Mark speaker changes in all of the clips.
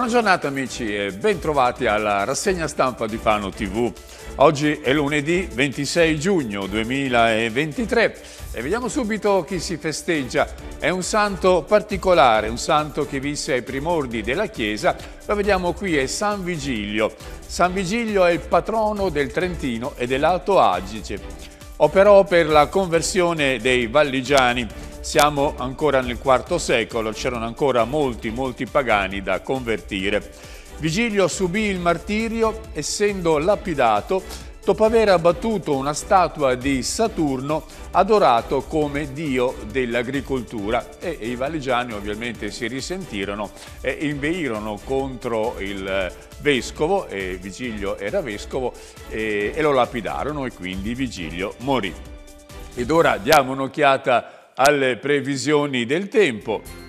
Speaker 1: Buona giornata amici e bentrovati alla rassegna stampa di Fano TV. Oggi è lunedì 26 giugno 2023 e vediamo subito chi si festeggia. È un santo particolare, un santo che visse ai primordi della Chiesa. Lo vediamo qui, è San Vigilio. San Vigilio è il patrono del Trentino e dell'Alto Agice. Operò per la conversione dei valligiani siamo ancora nel IV secolo, c'erano ancora molti, molti pagani da convertire. Vigilio subì il martirio essendo lapidato dopo aver abbattuto una statua di Saturno adorato come dio dell'agricoltura e i valigiani ovviamente si risentirono e inveirono contro il vescovo, e Vigilio era vescovo, e, e lo lapidarono e quindi Vigilio morì. Ed ora diamo un'occhiata a alle previsioni del tempo.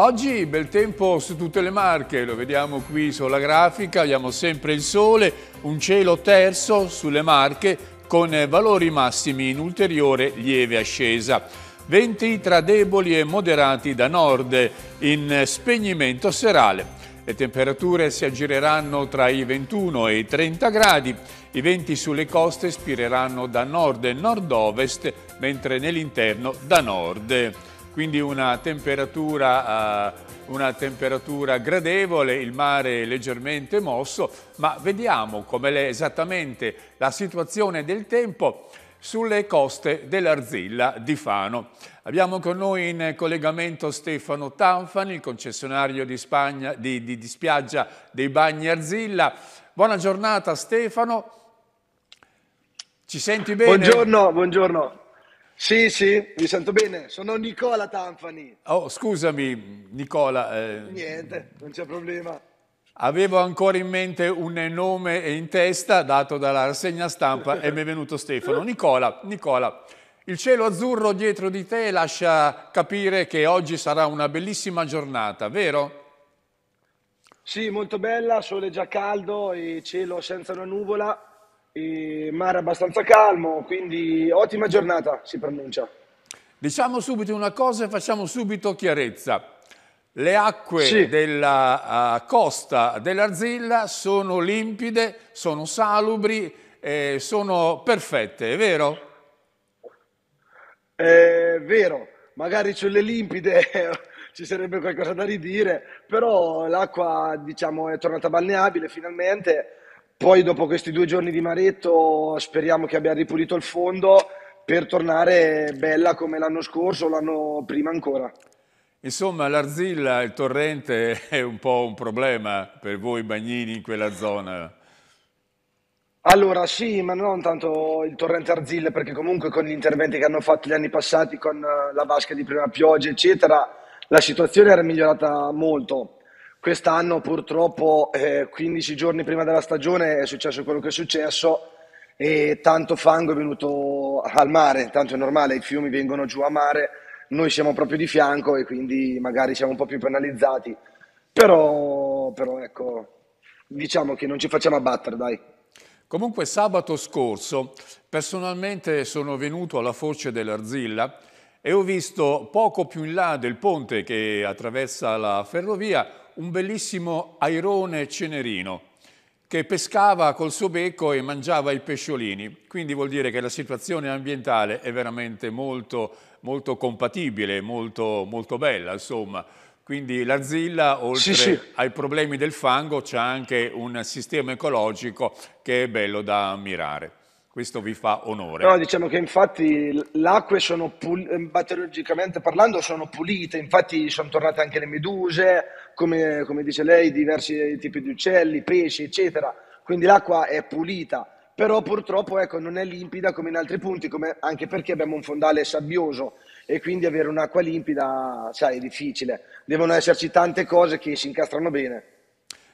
Speaker 1: Oggi bel tempo su tutte le marche, lo vediamo qui sulla grafica, abbiamo sempre il sole, un cielo terzo sulle marche con valori massimi in ulteriore lieve ascesa. Venti tra deboli e moderati da nord in spegnimento serale. Le temperature si aggireranno tra i 21 e i 30 gradi, i venti sulle coste spireranno da nord e nord-ovest, mentre nell'interno da nord. Quindi una temperatura, eh, una temperatura, gradevole, il mare leggermente mosso, ma vediamo com'è esattamente la situazione del tempo sulle coste dell'Arzilla di Fano. Abbiamo con noi in collegamento Stefano Tanfani, il concessionario di, Spagna, di, di, di spiaggia dei Bagni Arzilla. Buona giornata Stefano, ci senti bene? Buongiorno,
Speaker 2: buongiorno.
Speaker 1: Sì, sì, mi sento
Speaker 2: bene. Sono Nicola Tanfani.
Speaker 1: Oh, scusami, Nicola. Eh...
Speaker 2: Niente, non c'è problema.
Speaker 1: Avevo ancora in mente un nome in testa dato dalla rassegna stampa e mi è venuto Stefano. Nicola, Nicola, il cielo azzurro dietro di te lascia capire che oggi sarà una bellissima giornata, vero?
Speaker 2: Sì, molto bella, sole già caldo e cielo senza una nuvola, e mare abbastanza calmo, quindi ottima giornata
Speaker 1: si pronuncia. Diciamo subito una cosa e facciamo subito chiarezza. Le acque sì. della uh, costa dell'Arzilla sono limpide, sono salubri, eh, sono perfette, è vero? È vero, magari sulle limpide ci sarebbe qualcosa
Speaker 2: da ridire, però l'acqua diciamo, è tornata balneabile finalmente. Poi dopo questi due giorni di maretto speriamo che abbia ripulito il fondo per tornare bella come l'anno scorso o l'anno prima ancora.
Speaker 1: Insomma, l'arzilla, il torrente è un po' un problema per voi bagnini in quella zona.
Speaker 2: Allora sì, ma non tanto il torrente Arzilla, perché comunque con gli interventi che hanno fatto gli anni passati, con eh, la vasca di prima pioggia, eccetera, la situazione era migliorata molto. Quest'anno purtroppo eh, 15 giorni prima della stagione è successo quello che è successo e tanto fango è venuto al mare, tanto è normale, i fiumi vengono giù a mare noi siamo proprio di fianco e quindi magari siamo un po' più penalizzati, però, però ecco, diciamo che non ci facciamo abbattere,
Speaker 1: dai. Comunque sabato scorso personalmente sono venuto alla foce dell'Arzilla e ho visto poco più in là del ponte che attraversa la ferrovia un bellissimo airone cenerino che pescava col suo becco e mangiava i pesciolini. Quindi vuol dire che la situazione ambientale è veramente molto molto compatibile, molto, molto bella, insomma. Quindi l'arzilla, oltre sì, sì. ai problemi del fango, c'è anche un sistema ecologico che è bello da ammirare. Questo vi fa onore. No, diciamo
Speaker 2: che infatti le acque sono, batteriologicamente parlando, sono pulite, infatti sono tornate anche le meduse, come, come dice lei, diversi tipi di uccelli, pesci, eccetera. Quindi l'acqua è pulita però purtroppo ecco, non è limpida come in altri punti, anche perché abbiamo un fondale sabbioso e quindi avere un'acqua limpida, sai, è difficile. Devono esserci tante cose che si incastrano bene.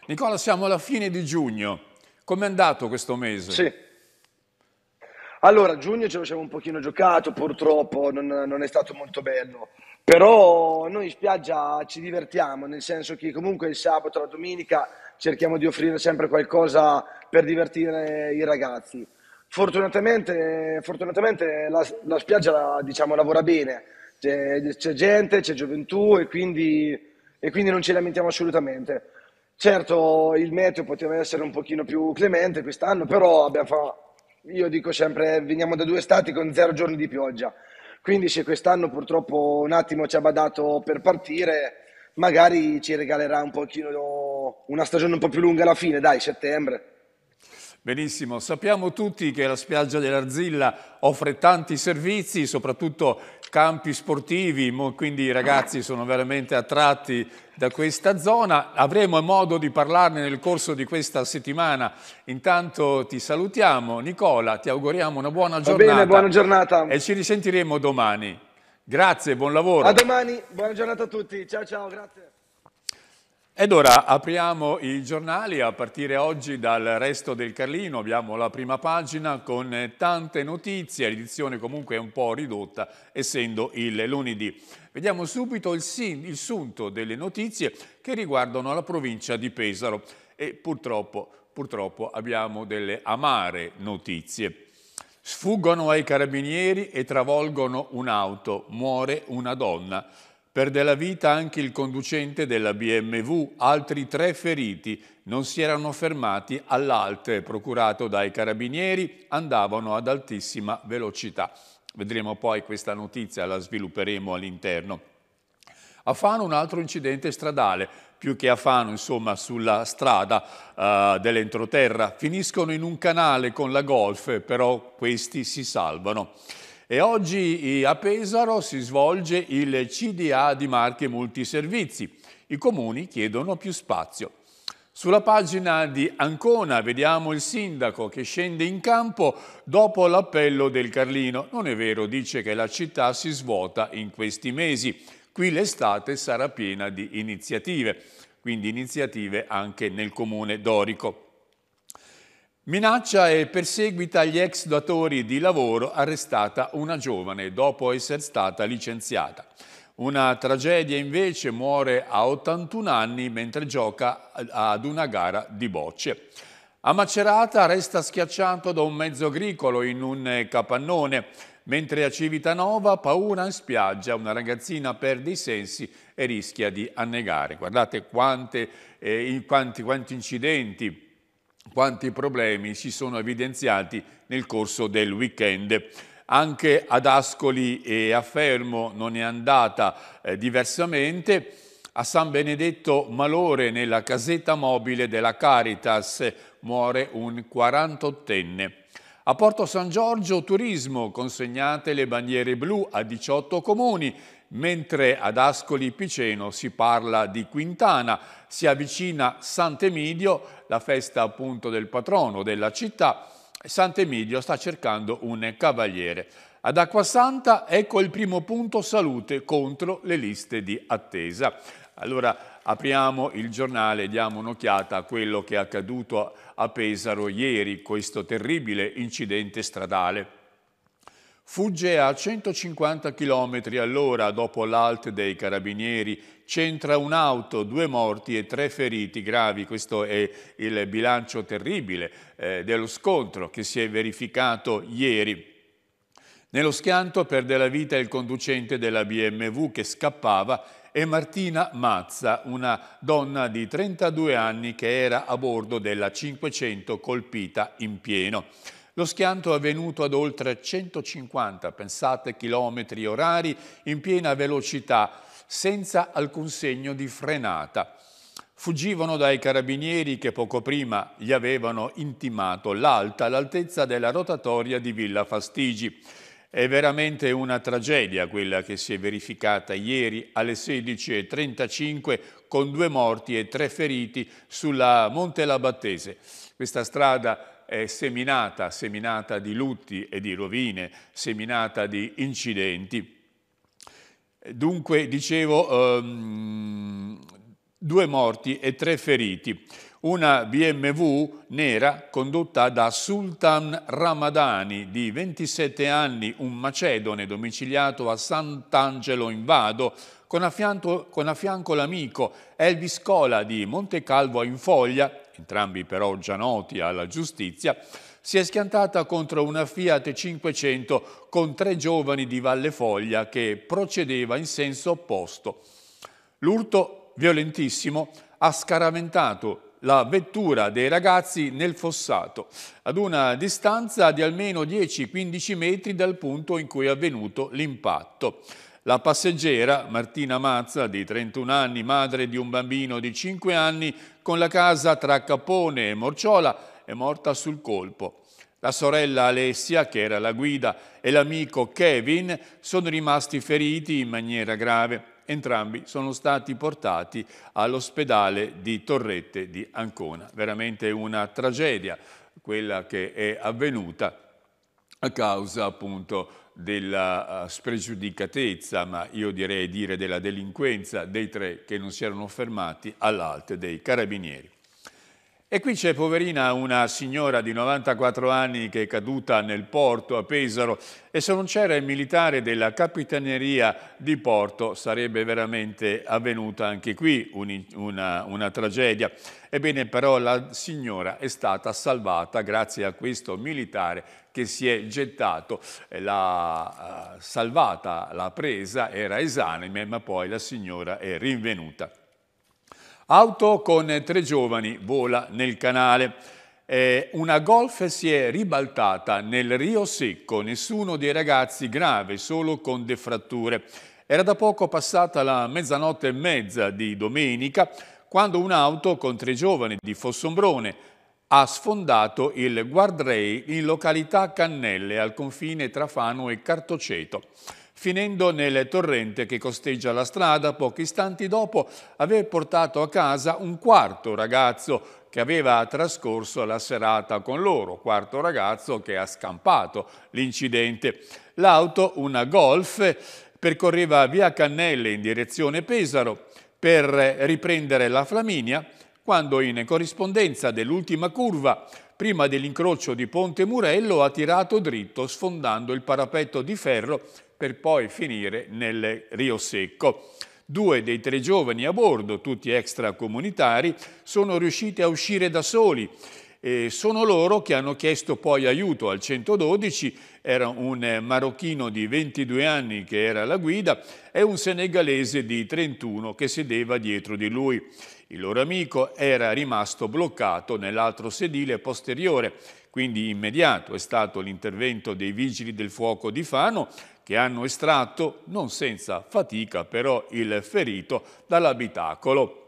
Speaker 1: Nicola, siamo alla fine di giugno. Com'è andato
Speaker 2: questo mese? Sì. Allora, giugno ce lo siamo un pochino giocato, purtroppo non, non, è stato molto bello. Però noi in spiaggia ci divertiamo, nel senso che comunque il sabato, la domenica cerchiamo di offrire sempre qualcosa per divertire i ragazzi. Fortunatamente, fortunatamente la, la, spiaggia diciamo, lavora bene, c'è, c'è gente, c'è gioventù e quindi, e quindi non ci lamentiamo assolutamente. Certo, il meteo poteva essere un pochino più clemente quest'anno, però fatto, io dico sempre, veniamo da due stati con zero giorni di pioggia. Quindi se quest'anno purtroppo un attimo ci ha badato per partire, magari ci regalerà un pochino una stagione un po' più lunga alla fine, dai, settembre.
Speaker 1: Benissimo, sappiamo tutti che la spiaggia dell'Arzilla offre tanti servizi, soprattutto campi sportivi, quindi i ragazzi sono veramente attratti da questa zona. Avremo modo di parlarne nel corso di questa settimana. Intanto ti salutiamo, Nicola, ti auguriamo una buona giornata. Bene, buona giornata. E ci risentiremo domani. Grazie, buon lavoro. A
Speaker 2: domani, buona giornata a tutti. Ciao ciao, grazie.
Speaker 1: Ed ora apriamo i giornali a partire oggi dal resto del Carlino, abbiamo la prima pagina con tante notizie, l'edizione comunque è un po' ridotta essendo il lunedì. Vediamo subito il, il sunto delle notizie che riguardano la provincia di Pesaro e purtroppo, purtroppo abbiamo delle amare notizie. Sfuggono ai carabinieri e travolgono un'auto, muore una donna. Perde la vita anche il conducente della BMW, altri tre feriti non si erano fermati all'alte, procurato dai carabinieri, andavano ad altissima velocità. Vedremo poi questa notizia, la svilupperemo all'interno. A Fano un altro incidente stradale, più che a Fano, insomma, sulla strada uh, dell'entroterra. Finiscono in un canale con la golf, però questi si salvano. E oggi a Pesaro si svolge il CDA di Marche Multiservizi. I comuni chiedono più spazio. Sulla pagina di Ancona vediamo il sindaco che scende in campo dopo l'appello del Carlino. Non è vero, dice che la città si svuota in questi mesi. Qui l'estate sarà piena di iniziative, quindi iniziative anche nel comune dorico. Minaccia e perseguita gli ex datori di lavoro arrestata una giovane dopo essere stata licenziata. Una tragedia invece muore a 81 anni mentre gioca ad una gara di bocce. A Macerata resta schiacciato da un mezzo agricolo in un capannone, mentre a Civitanova paura in spiaggia, una ragazzina perde i sensi e rischia di annegare. Guardate quante, eh, quanti, quanti incidenti quanti problemi si sono evidenziati nel corso del weekend. Anche ad Ascoli e a Fermo non è andata eh, diversamente. A San Benedetto Malore, nella casetta mobile della Caritas, muore un 48enne. A Porto San Giorgio Turismo consegnate le bandiere blu a 18 comuni, mentre ad Ascoli Piceno si parla di Quintana, si avvicina Sant'Emidio la festa appunto del patrono della città, Sant'Emidio sta cercando un cavaliere. Ad Acquasanta ecco il primo punto salute contro le liste di attesa. Allora apriamo il giornale diamo un'occhiata a quello che è accaduto a Pesaro ieri, questo terribile incidente stradale. Fugge a 150 km all'ora dopo l'alt dei carabinieri, c'entra un'auto, due morti e tre feriti gravi. Questo è il bilancio terribile eh, dello scontro che si è verificato ieri. Nello schianto perde la vita il conducente della BMW che scappava e Martina Mazza, una donna di 32 anni che era a bordo della 500 colpita in pieno. Lo schianto è avvenuto ad oltre 150, pensate, chilometri orari in piena velocità, senza alcun segno di frenata. Fuggivano dai carabinieri che poco prima gli avevano intimato l'alta all'altezza della rotatoria di Villa Fastigi. È veramente una tragedia quella che si è verificata ieri alle 16.35 con due morti e tre feriti sulla Monte Labattese. Questa strada è seminata, seminata di lutti e di rovine, seminata di incidenti. Dunque, dicevo, ehm, due morti e tre feriti. Una BMW nera condotta da Sultan Ramadani, di 27 anni, un macedone domiciliato a Sant'Angelo in Vado, con a, fianco, con a fianco l'amico Elvis Cola di Montecalvo in Foglia, entrambi però già noti alla giustizia, si è schiantata contro una Fiat 500 con tre giovani di Valle Foglia che procedeva in senso opposto. L'urto violentissimo ha scaraventato la vettura dei ragazzi nel fossato, ad una distanza di almeno 10-15 metri dal punto in cui è avvenuto l'impatto. La passeggera Martina Mazza, di 31 anni, madre di un bambino di 5 anni, con la casa tra Capone e Morciola, è morta sul colpo. La sorella Alessia, che era la guida, e l'amico Kevin sono rimasti feriti in maniera grave. Entrambi sono stati portati all'ospedale di Torrette di Ancona. Veramente una tragedia quella che è avvenuta a causa appunto di della eh, spregiudicatezza, ma io direi dire della delinquenza, dei tre che non si erano fermati all'alte dei carabinieri. E qui c'è poverina una signora di 94 anni che è caduta nel porto a Pesaro e se non c'era il militare della capitaneria di Porto sarebbe veramente avvenuta anche qui un, una, una tragedia. Ebbene però la signora è stata salvata grazie a questo militare che si è gettato, eh, l'ha eh, salvata, l'ha presa, era esanime ma poi la signora è rinvenuta. Auto con tre giovani vola nel canale. Eh, una golf si è ribaltata nel Rio Secco, nessuno dei ragazzi grave, solo con defratture. Era da poco passata la mezzanotte e mezza di domenica quando un'auto con tre giovani di Fossombrone ha sfondato il guardrail in località Cannelle al confine tra Fano e Cartoceto finendo nel torrente che costeggia la strada pochi istanti dopo aver portato a casa un quarto ragazzo che aveva trascorso la serata con loro, quarto ragazzo che ha scampato l'incidente. L'auto, una Golf, percorreva via Cannelle in direzione Pesaro per riprendere la Flaminia quando in corrispondenza dell'ultima curva, prima dell'incrocio di Ponte Murello, ha tirato dritto sfondando il parapetto di ferro per poi finire nel Rio Secco. Due dei tre giovani a bordo, tutti extracomunitari, sono riusciti a uscire da soli e sono loro che hanno chiesto poi aiuto al 112, era un marocchino di 22 anni che era alla guida e un senegalese di 31 che sedeva dietro di lui. Il loro amico era rimasto bloccato nell'altro sedile posteriore quindi immediato è stato l'intervento dei vigili del fuoco di Fano che hanno estratto, non senza fatica però, il ferito dall'abitacolo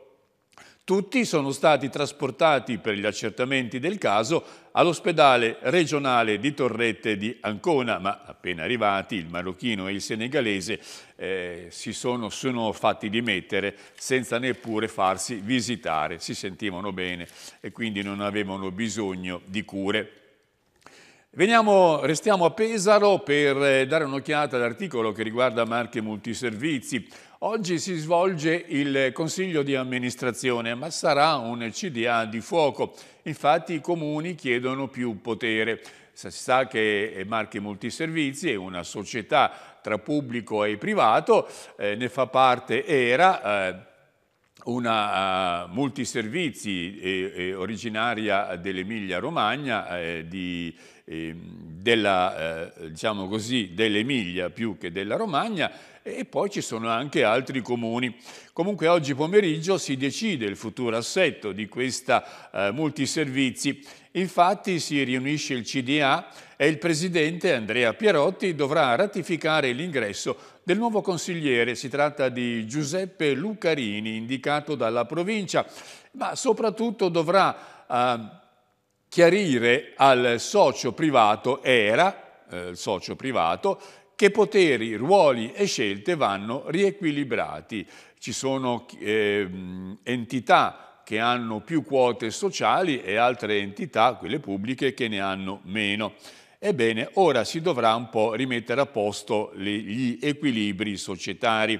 Speaker 1: tutti sono stati trasportati per gli accertamenti del caso all'ospedale regionale di Torrette di Ancona, ma appena arrivati il marocchino e il senegalese eh, si sono, sono fatti dimettere senza neppure farsi visitare, si sentivano bene e quindi non avevano bisogno di cure. Veniamo, restiamo a Pesaro per eh, dare un'occhiata all'articolo che riguarda marche multiservizi. Oggi si svolge il consiglio di amministrazione, ma sarà un CDA di fuoco. Infatti i comuni chiedono più potere. Si sa che Marche Multiservizi è una società tra pubblico e privato, eh, ne fa parte ERA, eh, una uh, multiservizi eh, eh, originaria dell'Emilia Romagna, eh, di, ehm, della, eh, diciamo così, dell'Emilia più che della Romagna, e poi ci sono anche altri comuni. Comunque oggi pomeriggio si decide il futuro assetto di questa eh, multiservizi. Infatti si riunisce il CDA e il presidente Andrea Pierotti dovrà ratificare l'ingresso del nuovo consigliere. Si tratta di Giuseppe Lucarini, indicato dalla provincia, ma soprattutto dovrà eh, chiarire al socio privato ERA, eh, il socio privato, che poteri, ruoli e scelte vanno riequilibrati. Ci sono eh, entità che hanno più quote sociali e altre entità, quelle pubbliche, che ne hanno meno. Ebbene, ora si dovrà un po' rimettere a posto gli equilibri societari.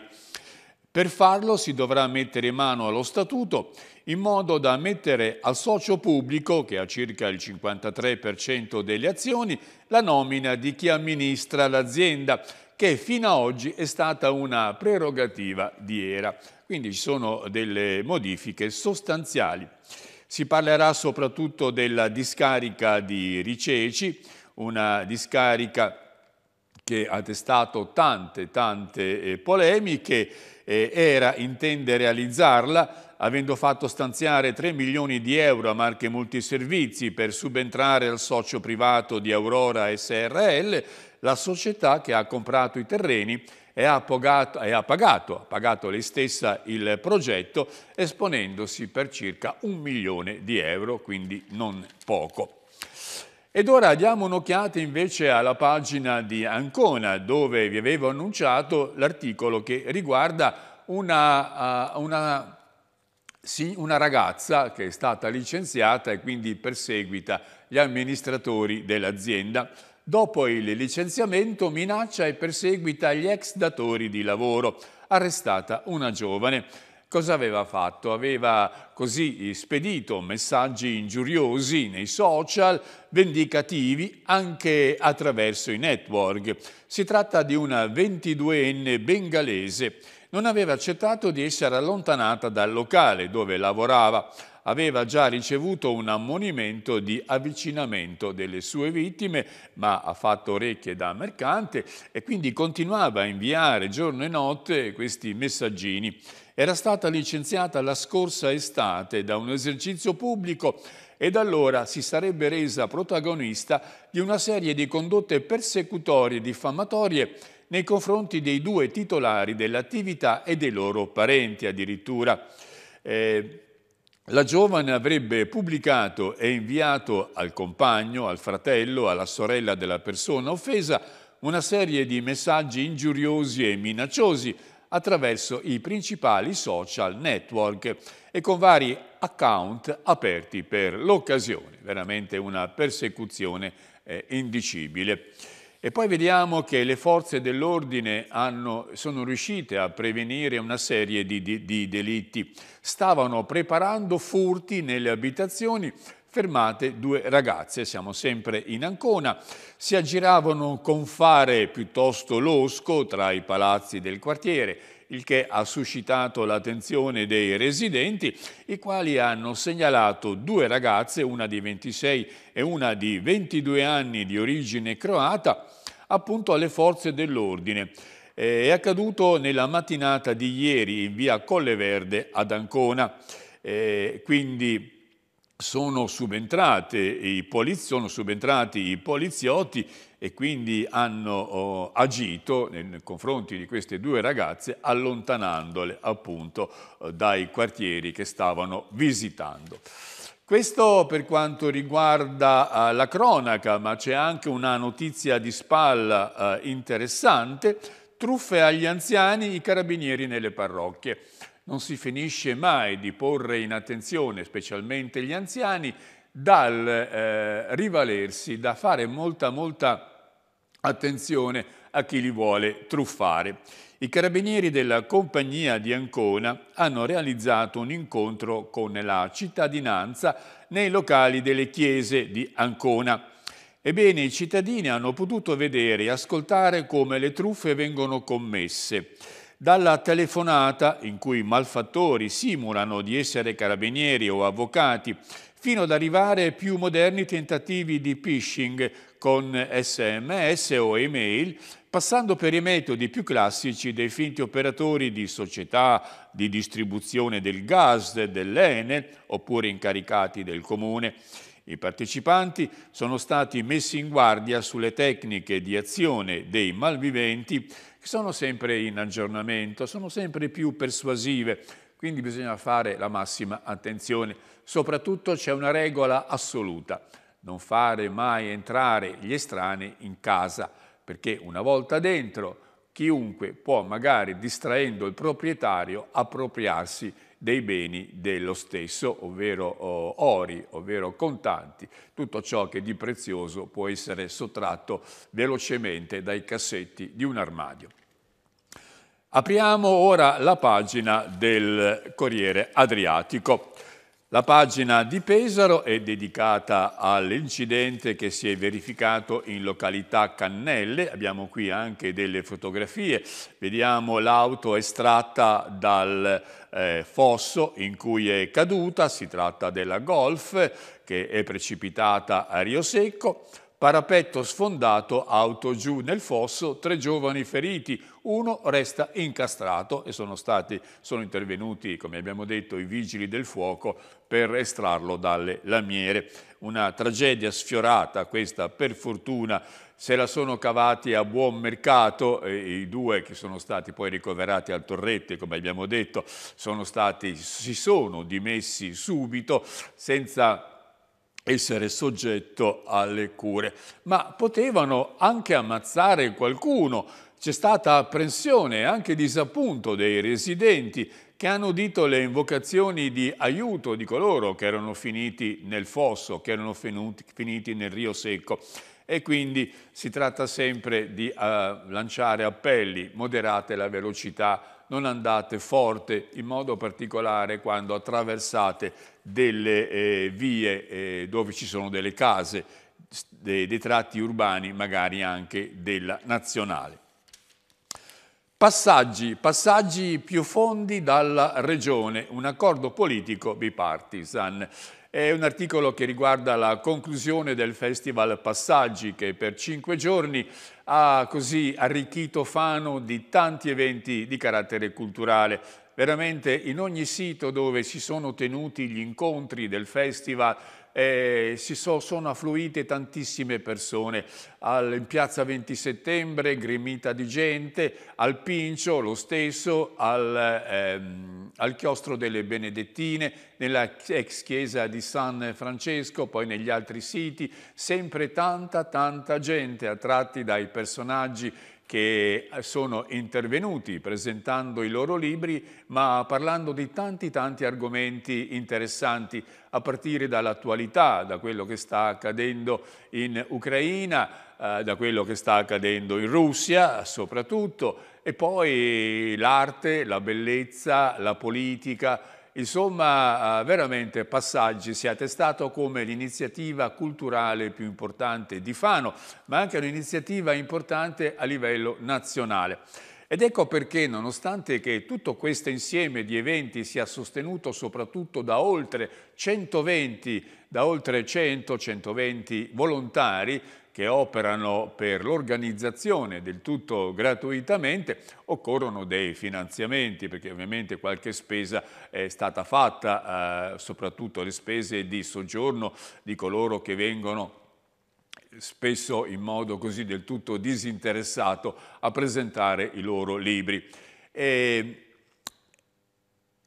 Speaker 1: Per farlo si dovrà mettere mano allo statuto in modo da mettere al socio pubblico, che ha circa il 53% delle azioni, la nomina di chi amministra l'azienda, che fino ad oggi è stata una prerogativa di ERA. Quindi ci sono delle modifiche sostanziali. Si parlerà soprattutto della discarica di Riceci, una discarica che ha testato tante, tante eh, polemiche, eh, era intende realizzarla avendo fatto stanziare 3 milioni di euro a Marche Multiservizi per subentrare al socio privato di Aurora SRL, la società che ha comprato i terreni e ha pagato, e ha pagato, ha pagato lei stessa il progetto esponendosi per circa un milione di euro, quindi non poco. Ed ora diamo un'occhiata invece alla pagina di Ancona, dove vi avevo annunciato l'articolo che riguarda una, uh, una, sì, una ragazza che è stata licenziata e quindi perseguita gli amministratori dell'azienda. Dopo il licenziamento minaccia e perseguita gli ex datori di lavoro, arrestata una giovane cosa aveva fatto? Aveva così spedito messaggi ingiuriosi nei social, vendicativi anche attraverso i network. Si tratta di una 22enne bengalese. Non aveva accettato di essere allontanata dal locale dove lavorava. Aveva già ricevuto un ammonimento di avvicinamento delle sue vittime, ma ha fatto orecchie da mercante e quindi continuava a inviare giorno e notte questi messaggini era stata licenziata la scorsa estate da un esercizio pubblico e da allora si sarebbe resa protagonista di una serie di condotte persecutorie e diffamatorie nei confronti dei due titolari dell'attività e dei loro parenti addirittura. Eh, la giovane avrebbe pubblicato e inviato al compagno, al fratello, alla sorella della persona offesa una serie di messaggi ingiuriosi e minacciosi attraverso i principali social network e con vari account aperti per l'occasione, veramente una persecuzione eh, indicibile. E poi vediamo che le forze dell'ordine sono riuscite a prevenire una serie di, di, di, delitti. Stavano preparando furti nelle abitazioni fermate due ragazze, siamo sempre in Ancona, si aggiravano con fare piuttosto losco tra i palazzi del quartiere, il che ha suscitato l'attenzione dei residenti, i quali hanno segnalato due ragazze, una di 26 e una di 22 anni di origine croata, appunto alle forze dell'ordine. Eh, è accaduto nella mattinata di ieri in via Colle Verde ad Ancona. Eh, quindi sono subentrati i poliziotti e quindi hanno oh, agito nei confronti di queste due ragazze allontanandole appunto eh, dai quartieri che stavano visitando. Questo per quanto riguarda uh, la cronaca, ma c'è anche una notizia di spalla uh, interessante, truffe agli anziani, i carabinieri nelle parrocchie non si finisce mai di porre in attenzione, specialmente gli anziani, dal eh, rivalersi, da fare molta, molta attenzione a chi li vuole truffare. I carabinieri della compagnia di Ancona hanno realizzato un incontro con la cittadinanza nei locali delle chiese di Ancona. Ebbene, i cittadini hanno potuto vedere e ascoltare come le truffe vengono commesse dalla telefonata in cui i malfattori simulano di essere carabinieri o avvocati, fino ad arrivare ai più moderni tentativi di phishing con sms o email, passando per i metodi più classici dei finti operatori di società di distribuzione del gas, dell'ENE, oppure incaricati del comune. I partecipanti sono stati messi in guardia sulle tecniche di azione dei malviventi sono sempre in aggiornamento, sono sempre più persuasive, quindi bisogna fare la massima attenzione. Soprattutto c'è una regola assoluta, non fare mai entrare gli estranei in casa, perché una volta dentro chiunque può magari distraendo il proprietario appropriarsi di dei beni dello stesso, ovvero ori, ovvero contanti, tutto ciò che di prezioso può essere sottratto velocemente dai cassetti di un armadio. Apriamo ora la pagina del Corriere Adriatico. La pagina di Pesaro è dedicata all'incidente che si è verificato in località Cannelle, abbiamo qui anche delle fotografie, vediamo l'auto estratta dal eh, fosso in cui è caduta, si tratta della Golf che è precipitata a Rio Secco, Parapetto sfondato, auto giù nel fosso, tre giovani feriti, uno resta incastrato e sono, stati, sono intervenuti, come abbiamo detto, i vigili del fuoco per estrarlo dalle lamiere. Una tragedia sfiorata questa, per fortuna, se la sono cavati a buon mercato, i due che sono stati poi ricoverati al Torretti, come abbiamo detto, sono stati, si sono dimessi subito senza essere soggetto alle cure, ma potevano anche ammazzare qualcuno. C'è stata apprensione e anche disappunto dei residenti che hanno udito le invocazioni di aiuto di coloro che erano finiti nel fosso, che erano finiti nel Rio Secco. E quindi si tratta sempre di uh, lanciare appelli, moderate la velocità non andate forte, in modo particolare quando attraversate delle eh, vie eh, dove ci sono delle case, dei, dei tratti urbani magari anche della nazionale. Passaggi, passaggi più fondi dalla regione, un accordo politico bipartisan. È un articolo che riguarda la conclusione del Festival Passaggi che per cinque giorni ha così arricchito Fano di tanti eventi di carattere culturale. Veramente in ogni sito dove si sono tenuti gli incontri del festival eh, si so, sono affluite tantissime persone. Al, in piazza 20 settembre, gremita di gente, al Pincio lo stesso, al, ehm, al chiostro delle Benedettine nella ex chiesa di San Francesco, poi negli altri siti, sempre tanta tanta gente attratti dai personaggi che sono intervenuti presentando i loro libri, ma parlando di tanti tanti argomenti interessanti, a partire dall'attualità, da quello che sta accadendo in Ucraina, eh, da quello che sta accadendo in Russia soprattutto, e poi l'arte, la bellezza, la politica, Insomma, eh, veramente passaggi, si è attestato come l'iniziativa culturale più importante di Fano, ma anche un'iniziativa importante a livello nazionale. Ed ecco perché, nonostante che tutto questo insieme di eventi sia sostenuto soprattutto da oltre 120, da oltre 100, 120 volontari, che operano per l'organizzazione del tutto gratuitamente, occorrono dei finanziamenti perché ovviamente qualche spesa è stata fatta, eh, soprattutto le spese di soggiorno di coloro che vengono spesso in modo così del tutto disinteressato a presentare i loro libri. E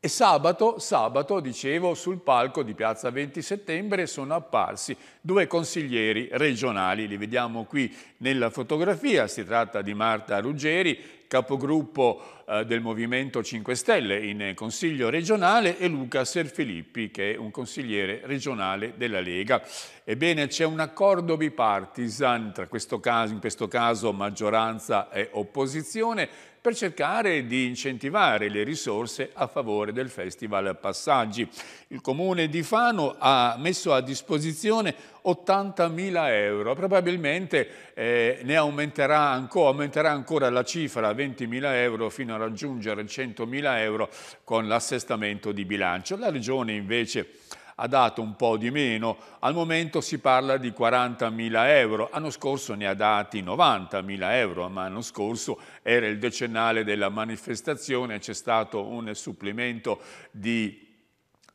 Speaker 1: e sabato, sabato, dicevo, sul palco di Piazza 20 Settembre sono apparsi due consiglieri regionali, li vediamo qui nella fotografia, si tratta di Marta Ruggeri, capogruppo eh, del Movimento 5 Stelle in Consiglio regionale e Luca Serfilippi, che è un consigliere regionale della Lega. Ebbene, c'è un accordo bipartisan, tra questo caso, in questo caso maggioranza e opposizione, per cercare di incentivare le risorse a favore del Festival Passaggi. Il comune di Fano ha messo a disposizione 80.000 euro, probabilmente eh, ne aumenterà ancora, aumenterà ancora la cifra a 20.000 euro fino a raggiungere 100.000 euro con l'assestamento di bilancio. La Regione invece ha dato un po' di meno, al momento si parla di 40.000 euro, l'anno scorso ne ha dati 90.000 euro, ma l'anno scorso era il decennale della manifestazione, c'è stato un supplemento di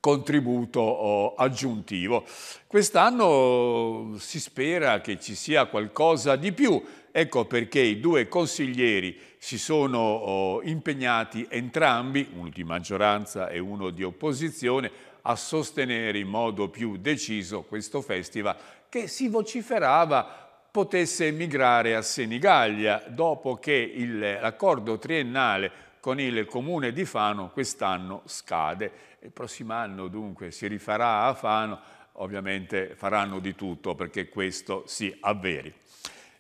Speaker 1: contributo aggiuntivo. Quest'anno si spera che ci sia qualcosa di più, ecco perché i due consiglieri si sono impegnati entrambi, uno di maggioranza e uno di opposizione, a sostenere in modo più deciso questo festival che si vociferava potesse emigrare a Senigallia dopo che l'accordo triennale con il comune di Fano quest'anno scade. Il prossimo anno dunque si rifarà a Fano, ovviamente faranno di tutto perché questo si avveri.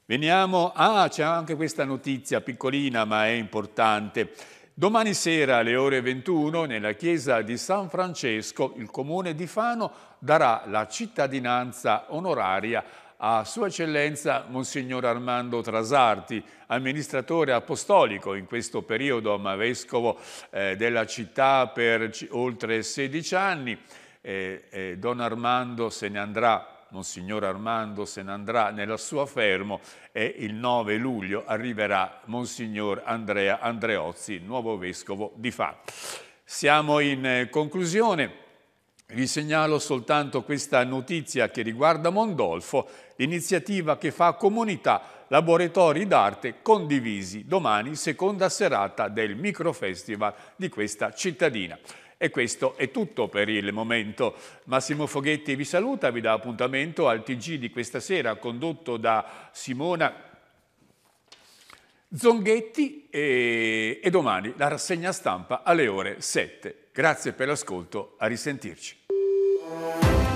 Speaker 1: Veniamo, ah c'è anche questa notizia piccolina ma è importante, Domani sera alle ore 21 nella chiesa di San Francesco il comune di Fano darà la cittadinanza onoraria a Sua Eccellenza Monsignor Armando Trasarti, amministratore apostolico in questo periodo, ma vescovo eh, della città per oltre 16 anni. Eh, eh, Don Armando se ne andrà Monsignor Armando se ne andrà nella sua fermo e il 9 luglio arriverà Monsignor Andrea Andreozzi, nuovo vescovo di Fa. Siamo in eh, conclusione. Vi segnalo soltanto questa notizia che riguarda Mondolfo, l'iniziativa che fa comunità laboratori d'arte condivisi domani, seconda serata del microfestival di questa cittadina. E questo è tutto per il momento. Massimo Foghetti vi saluta, vi dà appuntamento al TG di questa sera condotto da Simona Zonghetti e, e domani la rassegna stampa alle ore 7. Grazie per l'ascolto, a risentirci.